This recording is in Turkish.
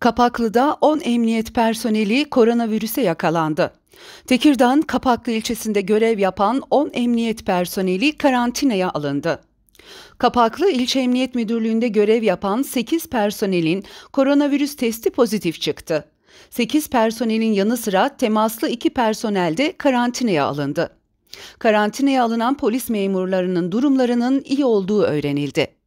Kapaklı'da 10 emniyet personeli koronavirüse yakalandı. Tekirdağ'ın Kapaklı ilçesinde görev yapan 10 emniyet personeli karantinaya alındı. Kapaklı İlçe Emniyet Müdürlüğü'nde görev yapan 8 personelin koronavirüs testi pozitif çıktı. 8 personelin yanı sıra temaslı 2 personel de karantinaya alındı. Karantinaya alınan polis memurlarının durumlarının iyi olduğu öğrenildi.